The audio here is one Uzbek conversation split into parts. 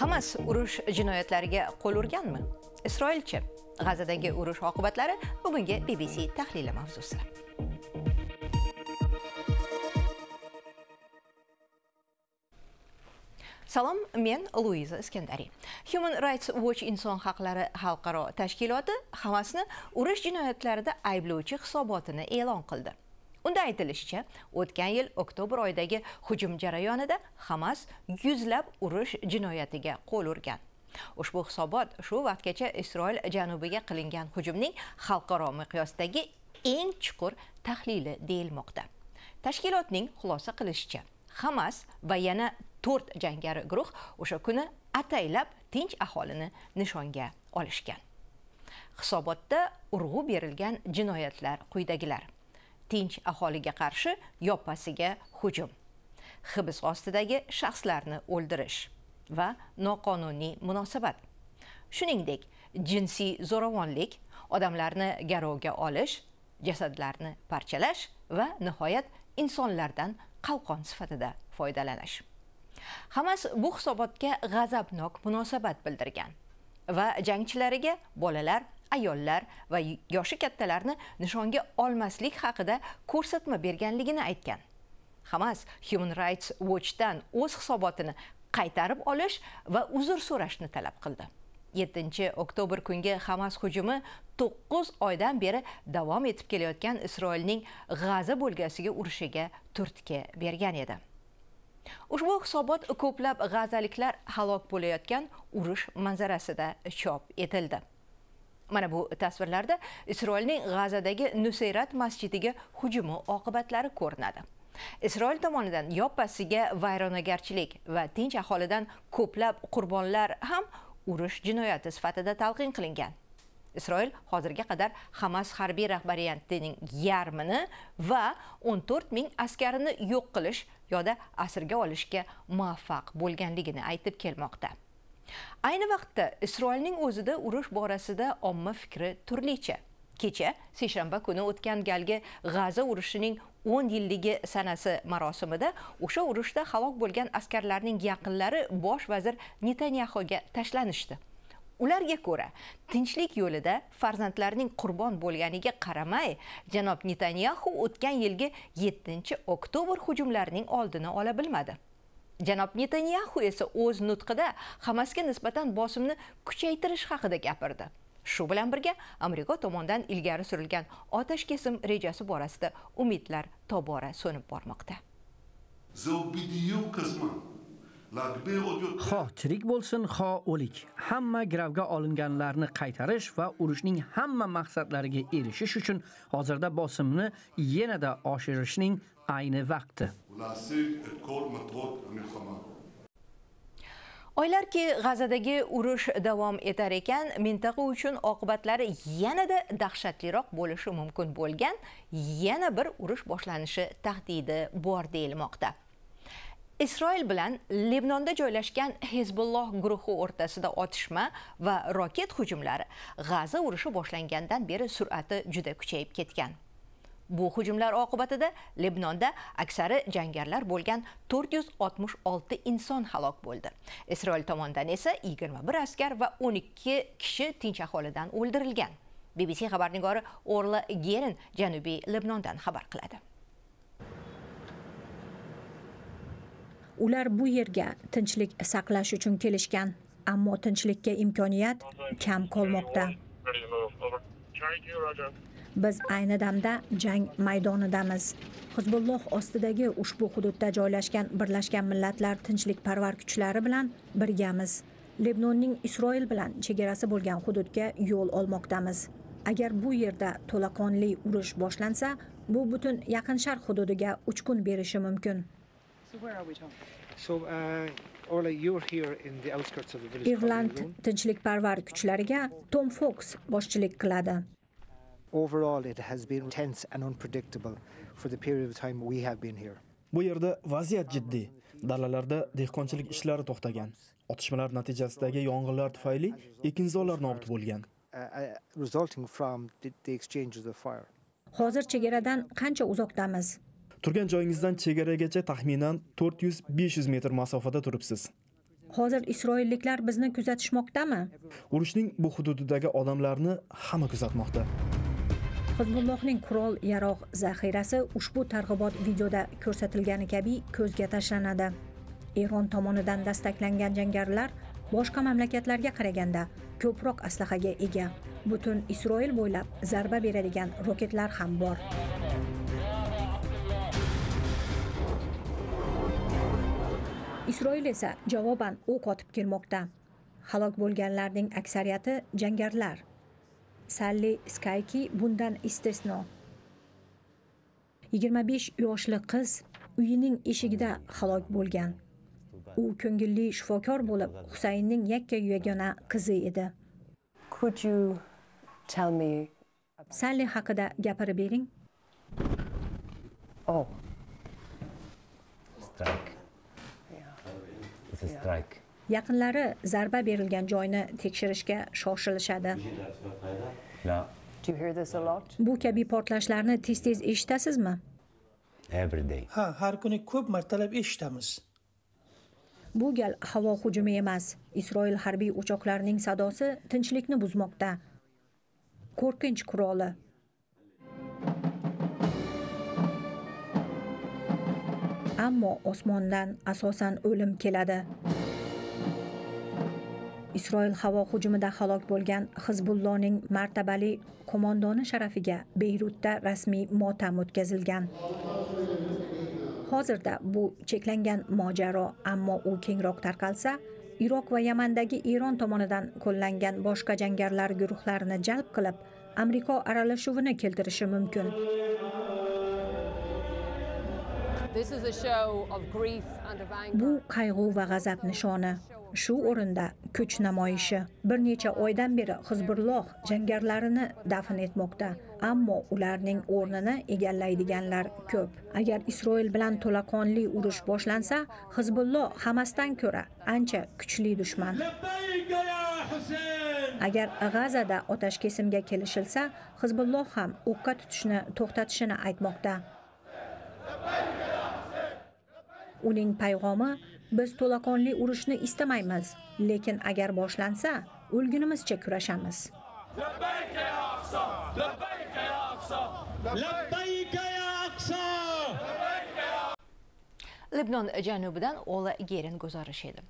hamas urush jinoyatlariga qo'l urganmi isroilchi g'azadagi urush oqibatlari bugungi bbc tahlili mavzusi Salom, men Luiza Iskandari. Human Rights Watch inson haqlari xalqaro tashkiloti Hamasni urush jinoyatlarida ayblovchi hisobotini e'lon qildi. unda aytilishicha o'tgan yil oktyabr oyidagi hujum jarayonida hamas yuzlab urush jinoyatiga qo'l urgan ushbu hisobot shu vaqtgacha isroil janubiga qilingan hujumning xalqaro miqyosdagi eng chuqur tahlili deyilmoqda tashkilotning xulosa qilishicha hamas va yana to'rt jangari guruh o'sha kuni ataylab tinch aholini nishonga olishgan hisobotda urg'u berilgan jinoyatlar quyidagilar tinch aholiga qarshi yoppasiga hujum hibs ostidagi shaxslarni o'ldirish va noqonuniy munosabat shuningdek jinsiy zo'ravonlik odamlarni garovga olish jasadlarni parchalash va nihoyat insonlardan qalqon sifatida foydalanish hamas bu hisobotga g'azabnok munosabat bildirgan va jangchilariga bolalar ayollar va yoshi kattalarni nishonga olmaslik haqida ko'rsatma berganligini aytgan hamas human rights watchdan o'z hisobotini qaytarib olish va uzr so'rashni talab qildi 7 oktyabr kungi hamas hujumi 9 oydan beri davom etib kelayotgan isroilning g'aza bo'lgasiga urushiga turtki bergan edi ushbu hisobot ko'plab g'azaliklar halok bo'layotgan urush manzarasida chop etildi mana bu tasvirlarda isroilning g'azadagi nusayrat masjidiga hujumi oqibatlari ko'rinadi isroil tomonidan yoppasiga vayronagarchilik va tinch aholidan ko'plab qurbonlar ham urush jinoyati sifatida talqin qilingan isroil hozirga qadar hamas harbiy rahbariyatining yarmini va 14 ming askarini yo'q qilish yoda asirga olishga muvaffaq bo'lganligini aytib kelmoqda ayni vaqtda isroilning o'zida urush borasida omma fikri turlicha kecha seshanba kuni o'tgan galgi g'aza urushining 10 yilligi sanasi marosimida o'sha urushda halok bo'lgan askarlarning yaqinlari bosh vazir netanyaxuga tashlanishdi ularga ko'ra tinchlik yo'lida farzandlarining qurbon bo'lganiga qaramay janob netanyaxu o'tgan yilgi 7 oktyabr hujumlarining oldini ola bilmadi janob netanyaxu esa o'z nutqida hamasga nisbatan bosimni kuchaytirish haqida gapirdi shu bilan birga amerika tomonidan ilgari surilgan otash kesim rejasi borasida umidlar tobora so'nib bormoqda xo tirik bo'lsin xo o'lik hamma gravga olinganlarni qaytarish va urushning hamma maqsadlariga erishish uchun hozirda bosimni yanada oshirishning ayni vaqti להשיג את כל מטרות המלחמה. oylarki g'azadagi urush davom etar ekan mintaqa uchun oqibatlari yanada dahshatliroq bo'lishi mumkin bo'lgan yana bir urush boshlanishi tahdidi bor deyilmoqda isroil bilan lebnonda joylashgan Hezbollah guruhi o'rtasida otishma va roket hujumlari g'aza urushi boshlangandan beri sur'ati juda kuchayib ketgan bu hujumlar oqibatida lebnonda aksari jangarlar bo'lgan 466 inson halok bo'ldi isroil tomonidan esa 21 askar va 12 kishi tinch aholidan o'ldirilgan bbc xabarnigori orla gerin janubiy lebnondan xabar qiladi ular bu yerga tinchlik saqlash uchun kelishgan ammo tinchlikka imkoniyat kam qolmoqda biz ayni damda jang maydonidamiz hizbulloh ostidagi ushbu hududda joylashgan birlashgan millatlar tinchlikparvar kuchlari bilan birgamiz lebnonning isroil bilan chegarasi bo'lgan hududga yo'l olmoqdamiz agar bu yerda to'laqonli urush boshlansa bu butun yaqin sharq hududiga uchqun berishi mumkin uh, irland tinchlikparvar kuchlariga tom foks boshchilik qiladi overall it has been tense and unpredictable for the period of time we have been here. Bu yerda vaziyat jiddiy. Dalalarda dehqonchilik ishlari to'xtagan. Otishmalar natijasidagi yong'inlar tufayli ekinzorlar nobud bo'lgan. Uh, uh, resulting from the exchanges of fire. Hozir chegaradan qancha uzoqdamiz? Turgan joyingizdan chegaragacha taxminan 400-500 metr masofada turibsiz. Hozir Isroilliklar bizni kuzatishmoqdami? Urushning bu hududidagi odamlarni hamma kuzatmoqda. hizbullohning qurol yarog' zaxirasi ushbu targ'ibot videoda ko'rsatilgani kabi ko'zga tashlanadi eron tomonidan dastaklangan jangarilar boshqa mamlakatlarga qaraganda ko'proq aslahaga ega butun isroil bo'ylab zarba beradigan roketlar ham bor isroil esa javoban o'q otib kelmoqda halok bo'lganlarning aksariyati jangarilar salli Skyki bundan istisno 25 yoshli qiz uyining eshigida halok bo'lgan u ko'ngilli shifokor bo'lib husaynning yakka yagona qizi edi could you tell me salli haqida gapirib bering oh strike yeah. it's a strike Yaqinlari zarba berilgan joyni tekshirishga shoshilishadi. Bu kabi portlashlarni tez-tez eshitasizmi? Ha, har kuni ko'p martalab eshitamiz. Bu gal havo hujumi emas. Isroil harbiy o'choqlarining sadosi tinchlikni buzmoqda. Qo'rqinch quroli ammo osmondan asosan o'lim keladi Isroil havo hujumida halok bo'lgan Hizbullohning martabali qo'mondoni sharafiga Beyrutda rasmiy motam o'tkazilgan. Hozirda bu cheklangan mojaro, ammo u kengroq tarqalsa, Iroq va Yamandagi Eron tomonidan qo'llangan boshqa jangarilar guruhlarini jalb qilib, Amerika aralashuvini keltirishi mumkin. Bu qayg'u va g'azab nishoni. shu o'rinda kuch namoyishi bir necha oydan beri hizbulloh jangarlarini dafn etmoqda ammo ularning o'rnini egallaydiganlar ko'p agar isroil bilan to'laqonli urush boshlansa hizbulloh hamasdan ko'ra ancha kuchli dushman agar g'azada otashkesimga kelishilsa hizbulloh ham o'qqa tutishni to'xtatishini aytmoqda uning payg'omi biz to'laqonli urushni istamaymiz lekin agar boshlansa o'lgunimizcha kurashamiz Libnon janubidan Ola Gerin guzarish edi.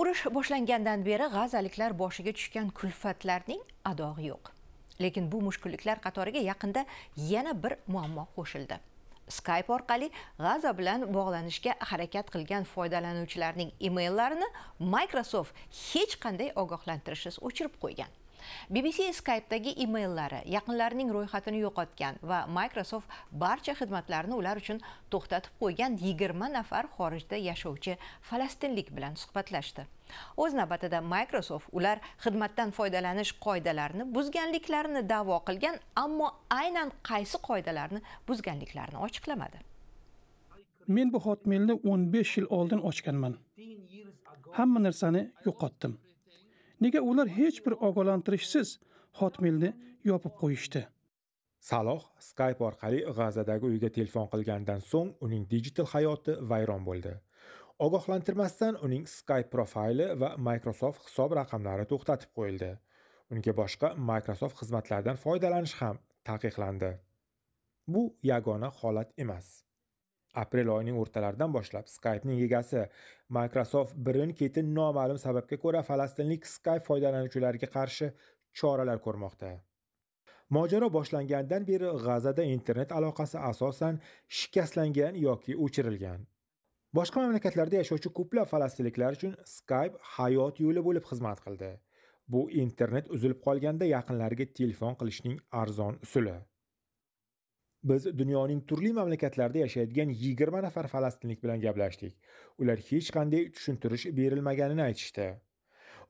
Urush boshlangandan beri g'azaliklar boshiga tushgan kulfatlarning adog'i yo'q. Lekin bu mushkulliklar qatoriga yaqinda yana bir muammo qo'shildi. Skype orqali G'aza bilan bog'lanishga harakat qilgan foydalanuvchilarning emaillarini Microsoft hech qanday ogohlantirishsiz o'chirib qo'ygan. bbc skypedagi emaillari yaqinlarining ro'yxatini yo'qotgan va microsoft barcha xizmatlarni ular uchun to'xtatib qo'ygan 20 nafar xorijda yashovchi falastinlik bilan suhbatlashdi o'z navbatida microsoft ular xizmatdan foydalanish qoidalarini buzganliklarini da'vo qilgan ammo aynan qaysi qoidalarni buzganliklarini ochiqlamadi men bu hotmailni 15 yil oldin ochganman hamma narsani yo'qotdim nega ular hech bir ogohlantirishsiz hotmailni yopib qo'yishdi saloh skype orqali g'azadagi uyiga telefon qilgandan so'ng uning digital hayoti vayron bo'ldi ogohlantirmasdan uning skype profayli va microsoft hisob raqamlari to'xtatib qo'yildi unga boshqa microsoft xizmatlaridan foydalanish ham taqiqlandi bu yagona holat emas aprel oyining o'rtalaridan boshlab skypening egasi microsoft birin ketin noma'lum sababga ko'ra falastinlik skype foydalanuvchilariga qarshi choralar ko'rmoqda mojaro boshlangandan beri g'azada internet aloqasi asosan shikastlangan yoki o'chirilgan boshqa mamlakatlarda yashovchi ko'plab falastinliklar uchun skype hayot yo'li bo'lib xizmat qildi bu internet uzilib qolganda yaqinlariga telefon qilishning arzon usuli biz dunyoning turli mamlakatlarida yashayotgan yigirma nafar falastinlik bilan gaplashdik ular hech qanday tushuntirish berilmaganini aytishdi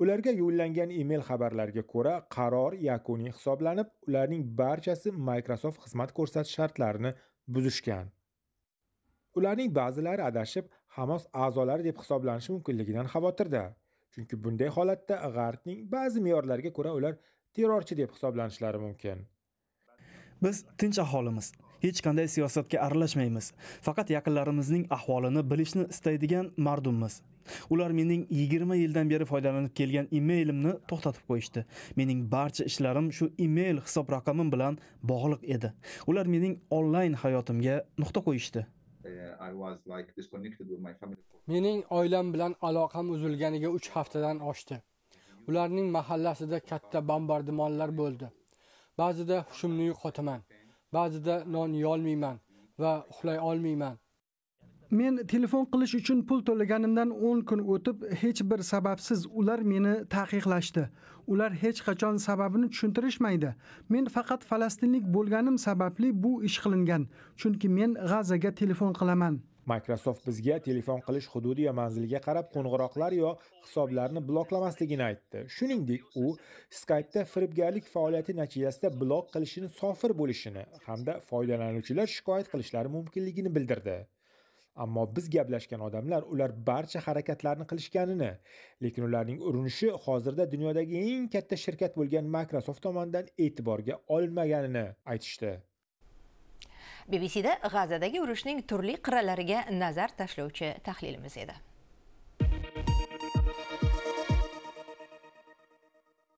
ularga yo'llangan email xabarlarga ko'ra qaror yakuniy hisoblanib ularning barchasi microsoft xizmat ko'rsatish shartlarini buzishgan ularning ba'zilari adashib hamas a'zolari deb hisoblanishi mumkinligidan xavotirda chunki bunday holatda g'arbning ba'zi me'yorlariga ko'ra ular terrorchi deb hisoblanishlari mumkin biz tinch aholimiz hech qanday siyosatga aralashmaymiz faqat yaqinlarimizning ahvolini bilishni istaydigan mardummiz ular mening 20 yildan beri foydalanib kelgan emailimni to'xtatib qo'yishdi mening barcha ishlarim shu email hisob raqamim bilan bog'liq edi ular mening onlayn hayotimga nuqta qo'yishdi uh, mening oilam bilan aloqam uzilganiga 3 haftadan oshdi ularning mahallasida katta bombardimonlar bo'ldi ba'zida hushimni yo'qotaman ba'zida non yeyolmayman va uxlay olmayman men telefon qilish uchun pul to'laganimdan 10 kun o'tib hech bir sababsiz ular meni taqiqlashdi ular hech qachon sababini tushuntirishmaydi men faqat falastinlik bo'lganim sababli bu ish qilingan chunki men g'azaga telefon qilaman Microsoft bizga telefon qilish hududi yo manziliga qarab qo'ng'iroqlar yo hisoblarni bloklamasligini aytdi. Shuningdek, u Skype'da firibgarlik faoliyati natijasida blok qilishini sofir bo'lishini hamda foydalanuvchilar shikoyat qilishlari mumkinligini bildirdi. Ammo biz gaplashgan odamlar ular barcha harakatlarni qilishganini, lekin ularning urinishi hozirda dunyodagi eng katta shirkat bo'lgan Microsoft tomonidan e'tiborga olinmaganini aytishdi. bbcda g'azadagi urushning turli qirralariga nazar tashlovchi tahlilimiz edi